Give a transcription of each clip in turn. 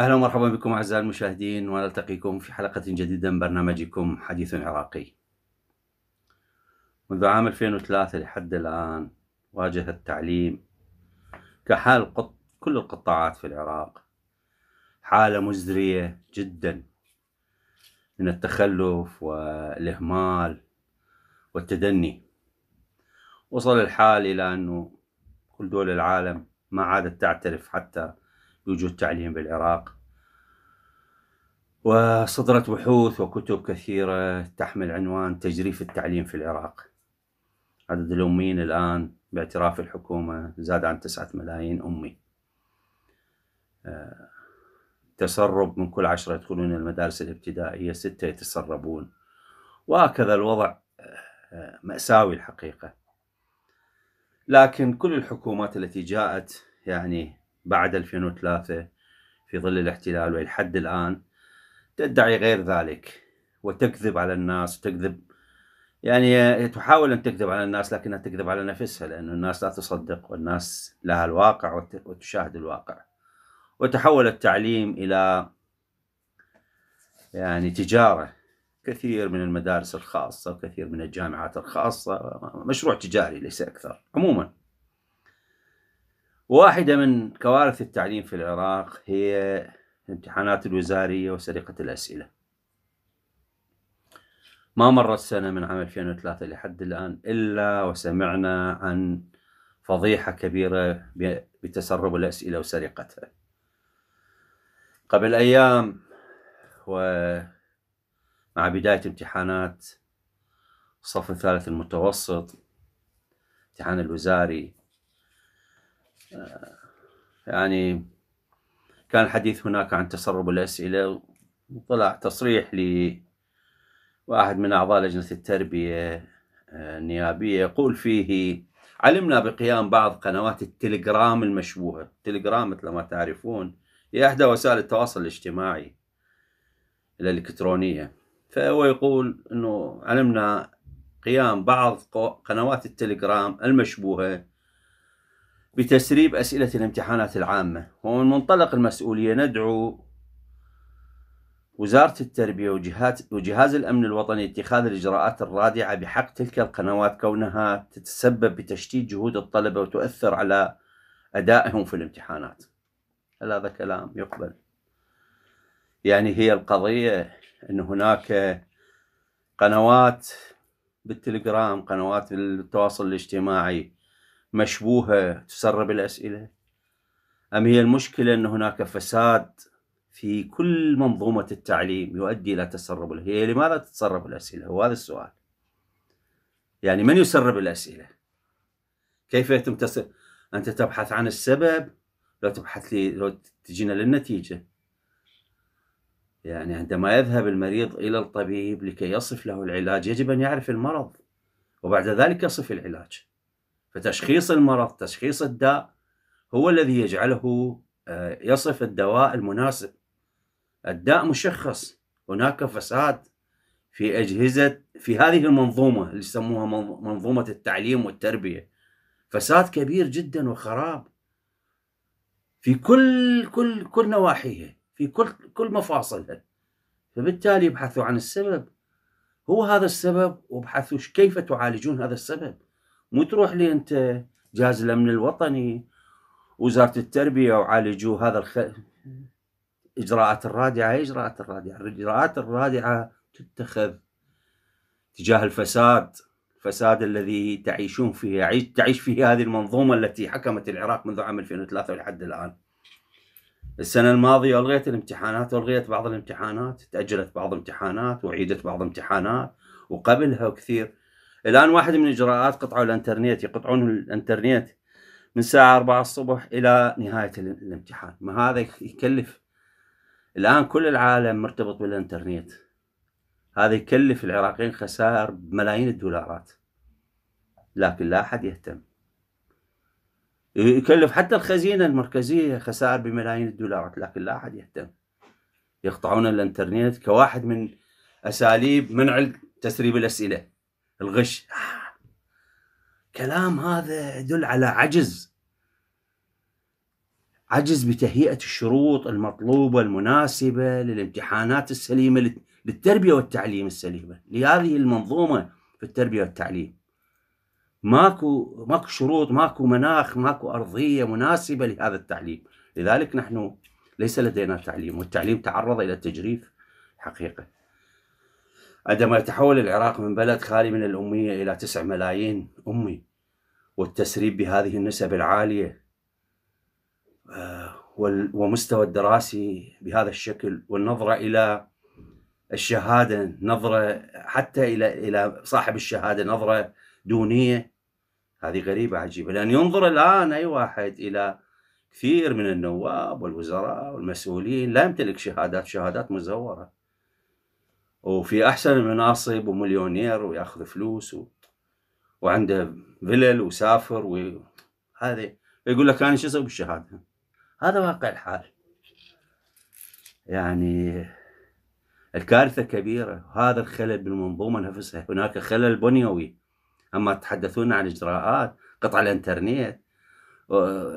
اهلا ومرحبا بكم اعزائي المشاهدين ونلتقيكم في حلقه جديده من برنامجكم حديث عراقي. منذ عام 2003 لحد الان واجه التعليم كحال قط كل القطاعات في العراق حاله مزريه جدا من التخلف والاهمال والتدني. وصل الحال الى انه كل دول العالم ما عادت تعترف حتى بوجود تعليم بالعراق وصدرت بحوث وكتب كثيرة تحمل عنوان تجريف التعليم في العراق عدد الأميين الآن باعتراف الحكومة زاد عن تسعة ملايين أمي آه، تسرب من كل عشرة يدخلون المدارس الابتدائية ستة يتسربون وهكذا الوضع آه، آه، مأساوي الحقيقة لكن كل الحكومات التي جاءت يعني بعد 2003 في ظل الاحتلال والحد الآن تدعي غير ذلك وتكذب على الناس وتكذب يعني تحاول أن تكذب على الناس لكنها تكذب على نفسها لأن الناس لا تصدق والناس لها الواقع وتشاهد الواقع وتحول التعليم إلى يعني تجارة كثير من المدارس الخاصة وكثير من الجامعات الخاصة مشروع تجاري ليس أكثر عموماً واحدة من كوارث التعليم في العراق هي الامتحانات الوزارية وسرقة الأسئلة ما مرت سنة من عام 2003 لحد الآن إلا وسمعنا عن فضيحة كبيرة بتسرب الأسئلة وسرقتها قبل أيام ومع بداية امتحانات الصف الثالث المتوسط امتحان الوزاري يعني كان الحديث هناك عن تسرب الأسئلة وطلع تصريح لواحد واحد من أعضاء لجنة التربية آه، النيابية يقول فيه علمنا بقيام بعض قنوات التليجرام المشبوهة التليجرام مثل ما تعرفون هي إحدى وسائل التواصل الاجتماعي الإلكترونية فهو يقول أنه علمنا قيام بعض قنوات التليجرام المشبوهة بتسريب أسئلة الامتحانات العامة ومن منطلق المسؤولية ندعو وزارة التربية وجهات وجهاز الأمن الوطني اتخاذ الإجراءات الرادعة بحق تلك القنوات كونها تتسبب بتشتيت جهود الطلبة وتؤثر على أدائهم في الامتحانات هل هذا كلام يقبل يعني هي القضية أن هناك قنوات بالتليجرام قنوات التواصل الاجتماعي مشبوهة تسرب الأسئلة أم هي المشكلة أن هناك فساد في كل منظومة التعليم يؤدي إلى تسرب هي لماذا تتسرب الأسئلة هو هذا السؤال يعني من يسرب الأسئلة كيف يتم تسرب؟ أنت تبحث عن السبب لو تبحث لي لو تجينا للنتيجة يعني عندما يذهب المريض إلى الطبيب لكي يصف له العلاج يجب أن يعرف المرض وبعد ذلك يصف العلاج فتشخيص المرض تشخيص الداء هو الذي يجعله آه، يصف الدواء المناسب الداء مشخص هناك فساد في أجهزة في هذه المنظومة اللي يسموها منظومة التعليم والتربية فساد كبير جدا وخراب في كل كل كل نواحيها في كل كل مفاصلها فبالتالي يبحثوا عن السبب هو هذا السبب وابحثوا كيف تعالجون هذا السبب مو تروح لي انت جهاز الامن الوطني وزاره التربيه وعالجوا هذا الخ... اجراءات الرادعه اجراءات الرادعه الاجراءات الرادعه تتخذ تجاه الفساد الفساد الذي تعيشون فيه تعيش فيه هذه المنظومه التي حكمت العراق منذ عام 2003 لحد الان السنة الماضية ألغيت الامتحانات ألغيت بعض الامتحانات تأجلت بعض الامتحانات وعيدت بعض الامتحانات وقبلها كثير الان واحد من الاجراءات قطعوا الانترنت يقطعون الانترنت من الساعه 4 الصبح الى نهايه الامتحان ما هذا يكلف الان كل العالم مرتبط بالانترنت هذا يكلف العراقيين خسائر بملايين الدولارات لكن لا احد يهتم يكلف حتى الخزينه المركزيه خسائر بملايين الدولارات لكن لا احد يهتم يقطعون الانترنت كواحد من اساليب منع تسريب الاسئله الغش آه. كلام هذا يدل على عجز عجز بتهيئة الشروط المطلوبة المناسبة للامتحانات السليمة للتربية والتعليم السليمة لهذه المنظومة في التربية والتعليم ماكو ماكو شروط ماكو مناخ ماكو أرضية مناسبة لهذا التعليم لذلك نحن ليس لدينا تعليم والتعليم تعرض إلى التجريف حقيقة عندما يتحول العراق من بلد خالي من الأمية إلى تسع ملايين أمي والتسريب بهذه النسب العالية آه، ومستوى الدراسي بهذا الشكل والنظرة إلى الشهادة نظرة حتى إلى إلى صاحب الشهادة نظرة دونية هذه غريبة عجيبة لأن ينظر الآن أي واحد إلى كثير من النواب والوزراء والمسؤولين لا يمتلك شهادات شهادات مزورة وفي أحسن المناصب ومليونير وياخذ فلوس و... وعنده فلل وسافر و... هذه يقول لك أنا شو أسوي بالشهادة هذا واقع الحال يعني الكارثة كبيرة وهذا الخلل بالمنظومة نفسها هناك خلل بنيوي أما تحدثون عن إجراءات قطع الإنترنت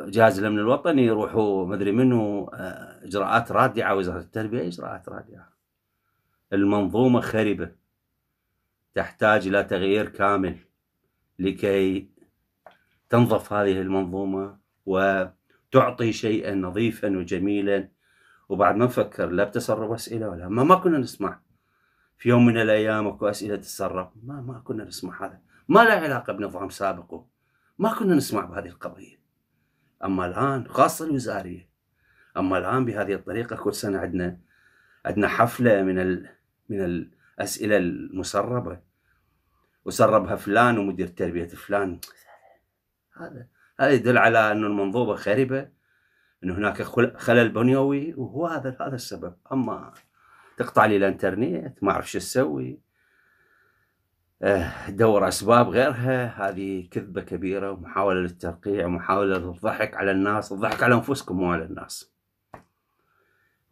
جهاز الأمن الوطني يروحوا مدري منه آه، إجراءات رادعة وزارة التربية إجراءات رادعة المنظومة خربة تحتاج إلى تغيير كامل لكي تنظف هذه المنظومة وتعطي شيئا نظيفا وجميلا وبعد ما نفكر لا بتسرب أسئلة ولا ما, ما كنا نسمع في يوم من الأيام أكو أسئلة تسرب ما ما كنا نسمع هذا ما له علاقة بنظام سابقه ما كنا نسمع بهذه القضية أما الآن خاصة الوزارية أما الآن بهذه الطريقة كل سنة عندنا عندنا حفلة من ال... من الأسئلة المسربة وسربها فلان ومدير تربية فلان هذا هذا يدل على أن المنظومة خربة أن هناك خلل بنيوي وهو هذا هذا السبب أما تقطع لي الانترنت ما أعرف شو تسوي أه، دور أسباب غيرها هذه كذبة كبيرة ومحاولة للترقيع ومحاولة للضحك على الناس الضحك على أنفسكم مو على الناس